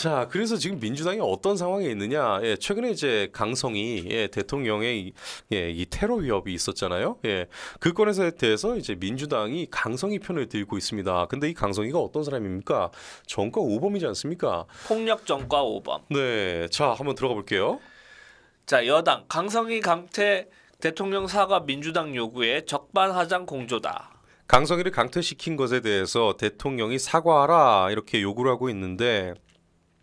자, 그래서 지금 민주당이 어떤 상황에 있느냐? 예, 최근에 이제 강성이 예, 대통령의 예, 이 테러 위협이 있었잖아요. 예, 그 건에서 대해서 이제 민주당이 강성이 편을 들고 있습니다. 근데 이 강성이가 어떤 사람입니까? 정과 오범이지 않습니까? 폭력 정과 오범. 네, 자 한번 들어가 볼게요. 자 여당 강성희 강태 대통령 사과 민주당 요구에 적반하장 공조다. 강성희를 강퇴시킨 것에 대해서 대통령이 사과하라 이렇게 요구를 하고 있는데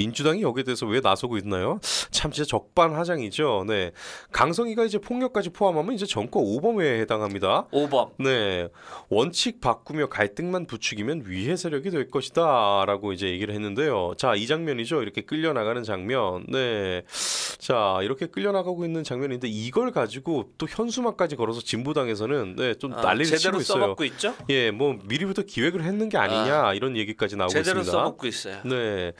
민주당이 여기에 대해서 왜 나서고 있나요? 참 진짜 적반하장이죠. 네. 강성희가 이제 폭력까지 포함하면 이제 정권 5범에 해당합니다. 5범. 네. 원칙 바꾸며 갈등만 부추기면 위해 세력이 될 것이다라고 이제 얘기를 했는데요. 자, 이 장면이죠. 이렇게 끌려 나가는 장면. 네. 자, 이렇게 끌려 나가고 있는 장면인데 이걸 가지고 또 현수막까지 걸어서 진보당에서는 네, 좀 아, 난리를 치고 있어요. 있죠? 예, 뭐 미리부터 기획을 했는 게 아니냐 아, 이런 얘기까지 나오고 제대로 있습니다. 제대로 써먹고 있어요. 네.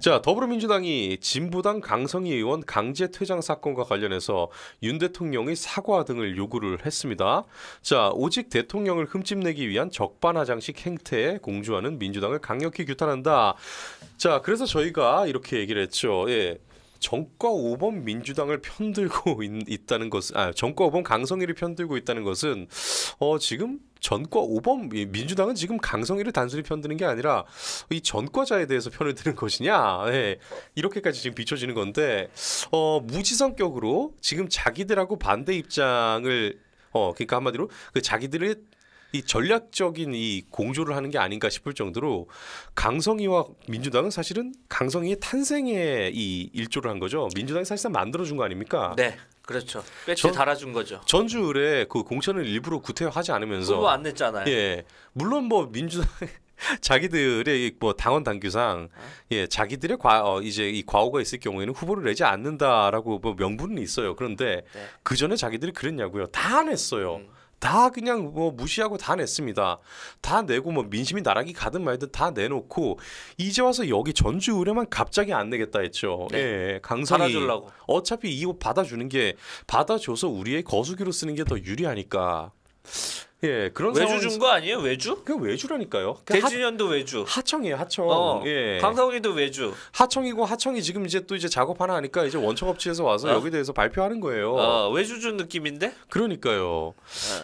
자, 더불어민주당이 진보당 강성희 의원 강제 퇴장 사건과 관련해서 윤 대통령의 사과 등을 요구를 했습니다. 자, 오직 대통령을 흠집내기 위한 적반하장식 행태에 공주하는 민주당을 강력히 규탄한다. 자, 그래서 저희가 이렇게 얘기를 했죠. 예. 정과 5번 민주당을 편들고 있, 다는 것은 아 정과 5번 강성희를 편들고 있다는 것은 어 지금 전과 5범 민주당은 지금 강성희를 단순히 편드는 게 아니라 이 전과자에 대해서 편을 드는 것이냐 네. 이렇게까지 지금 비춰지는 건데 어, 무지성격으로 지금 자기들하고 반대 입장을 어 그러니까 한마디로 그 자기들의 이 전략적인 이 공조를 하는 게 아닌가 싶을 정도로 강성희와 민주당은 사실은 강성희의 탄생에 이 일조를 한 거죠. 민주당이 사실상 만들어준 거 아닙니까? 네. 그렇죠. 배치 전, 달아준 거죠. 전주 에그 공천을 일부러 구태하지 않으면서 후보 안 냈잖아요. 예, 물론 뭐 민주당 자기들의 뭐 당원 당규상 어? 예 자기들의 과 어, 이제 이 과오가 있을 경우에는 후보를 내지 않는다라고 뭐 명분은 있어요. 그런데 네. 그 전에 자기들이 그랬냐고요? 다 안 했어요. 음. 다 그냥 뭐 무시하고 다 냈습니다. 다 내고 뭐 민심이 나락이 가든 말든 다 내놓고 이제 와서 여기 전주 의뢰만 갑자기 안 내겠다 했죠. 네. 예, 예. 강성이 받아주려고. 어차피 이거 받아주는 게 받아줘서 우리의 거수기로 쓰는 게 더 유리하니까 예, 그런 외주 준 거 아니에요? 외주? 그 외주라니까요. 대진현도 외주. 하청이에요, 하청. 어, 예. 강성이도 외주. 하청이고 하청이 지금 이제 또 이제 작업하나 하니까 이제 원청 업체에서 와서 어. 여기 대해서 발표하는 거예요. 어, 외주 준 느낌인데? 그러니까요. 어.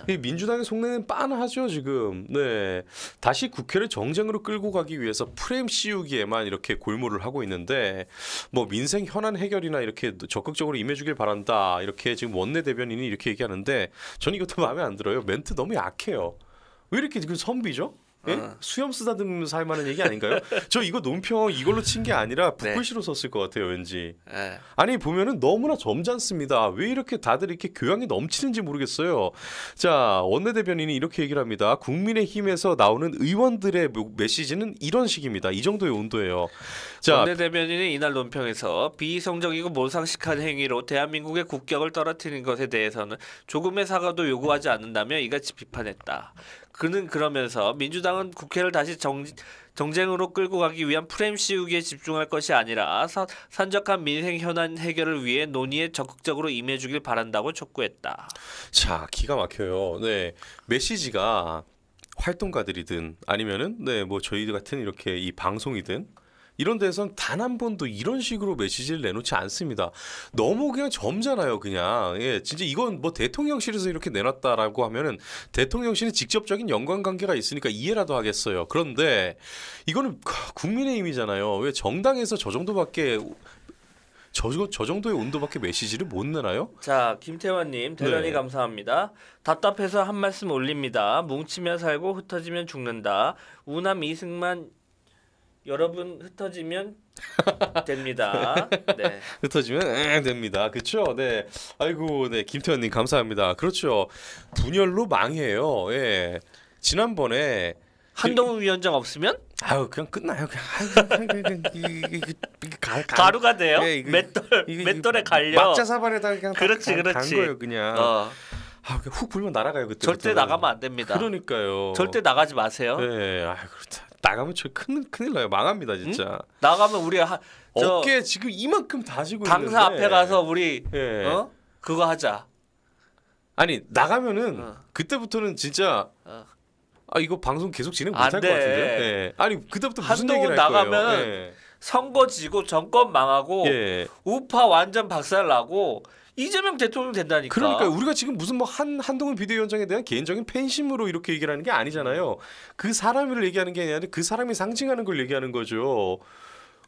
이 민주당의 속내는 빤하죠 지금. 네, 다시 국회를 정쟁으로 끌고 가기 위해서 프레임 씌우기에만 이렇게 골몰을 하고 있는데 뭐 민생 현안 해결이나 이렇게 적극적으로 임해주길 바란다 이렇게 지금 원내 대변인이 이렇게 얘기하는데 저는 이것도 마음에 안 들어요. 멘트 너무 약해요. 왜 이렇게 그 선비죠? 예? 어. 수염 쓰다듬으면서 할 만한 얘기 아닌가요? 저 이거 논평 이걸로 친 게 아니라 네. 붓글씨로 썼을 것 같아요 왠지. 네. 아니 보면은 너무나 점잖습니다. 왜 이렇게 다들 이렇게 교양이 넘치는지 모르겠어요. 자 원내대변인이 이렇게 얘기를 합니다. 국민의힘에서 나오는 의원들의 뭐 메시지는 이런 식입니다. 이 정도의 온도예요. 자 원내대변인이 이날 논평에서 비이성적이고 몰상식한 행위로 대한민국의 국격을 떨어뜨린 것에 대해서는 조금의 사과도 요구하지 않는다며 이같이 비판했다. 그는 그러면서 민주당은 국회를 다시 정, 정쟁으로 끌고 가기 위한 프레임 씌우기에 집중할 것이 아니라 사, 산적한 민생 현안 해결을 위해 논의에 적극적으로 임해주길 바란다고 촉구했다. 자 기가 막혀요. 네 메시지가 활동가들이든 아니면은 네뭐 저희 같은 이렇게 이 방송이든 이런 데선 단 한 번도 이런 식으로 메시지를 내놓지 않습니다. 너무 그냥 점잖아요, 그냥. 예, 진짜 이건 뭐 대통령실에서 이렇게 내놨다라고 하면은 대통령실이 직접적인 연관 관계가 있으니까 이해라도 하겠어요. 그런데 이거는 국민의힘이잖아요. 왜 정당에서 저 정도밖에 저, 저 정도의 온도밖에 메시지를 못 내나요? 자, 김태환님 대단히 네. 감사합니다. 답답해서 한 말씀 올립니다. 뭉치면 살고 흩어지면 죽는다. 우남 이승만 여러분 흩어지면 됩니다. 네. 흩어지면 됩니다. 그렇죠? 네. 아이고, 네. 김태현 님 감사합니다. 그렇죠. 분열로 망해요. 예. 지난번에 한동훈 위원장 없으면 아유 그냥 끝나요 그냥, 가루가 돼요 예, 맷돌 맷돌에 갈려 막자 사발에다 그냥 그렇지 다, 그렇지 간 거예요 그냥 어. 아, 훅 불면 날아가요 그때 절대 나가면 안 됩니다 그러니까요 절대 나가지 마세요 네아 예, 그렇다 나가면 저 큰, 큰일 나요. 망합니다, 진짜. 응? 나가면 우리 하, 저 어깨 지금 이만큼 다지고 강사 있는데. 앞에 가서 우리 예. 어? 그거 하자. 아니 나가면은 어. 그때부터는 진짜 어. 아 이거 방송 계속 진행 못할 것 같은데. 예. 아니 그때부터 무슨 얘기를 나가면 예. 선거 지고 정권 망하고 예. 우파 완전 박살 나고 이재명 대통령 된다니까. 그러니까 우리가 지금 무슨 뭐 한 한동훈 비대위원장에 대한 개인적인 팬심으로 이렇게 얘기를 하는 게 아니잖아요. 그 사람을 얘기하는 게 아니라 그 사람이 상징하는 걸 얘기하는 거죠.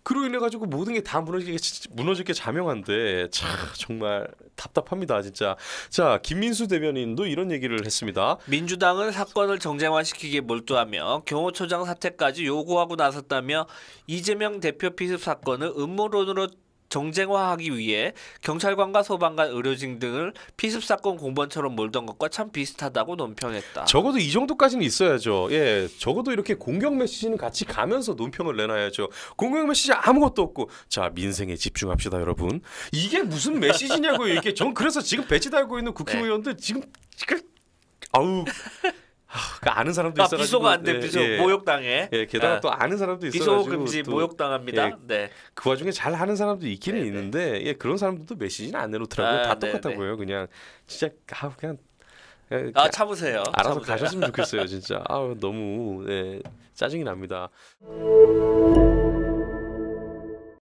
그로 인해 가지고 모든 게 다 무너지게 무너질 게 자명한데 참 정말 답답합니다 진짜 자 김민수 대변인도 이런 얘기를 했습니다 민주당은 사건을 정쟁화시키기에 몰두하며 경호처장 사태까지 요구하고 나섰다며 이재명 대표 피습 사건을 음모론으로 정쟁화하기 위해 경찰관과 소방관, 의료진 등을 피습 사건 공범처럼 몰던 것과 참 비슷하다고 논평했다. 적어도 이 정도까지는 있어야죠. 예, 적어도 이렇게 공격 메시지는 같이 가면서 논평을 내놔야죠. 공격 메시지 아무것도 없고 자 민생에 집중합시다, 여러분. 이게 무슨 메시지냐고요? 이게 전 그래서 지금 배지 달고 있는 국회의원들 네. 지금 지금 아우 그러니까 아는 사람도 아, 있어가지고 비소가 안돼 비소 예, 예, 모욕당해. 예 게다가 아. 또 아는 사람도 있어가지고 비소 금지 또, 모욕당합니다. 예, 네. 그 와중에 잘 하는 사람도 있기는 네, 네 있는데 예 그런 사람들도 메시지는 안 내놓더라고요. 아, 다 네, 네. 똑같다고요. 네네. 그냥 진짜 아 그냥 예, 아 참으세요. 알아서 참으세요. 가셨으면 좋겠어요, 진짜. 아 너무 예, 짜증이 납니다.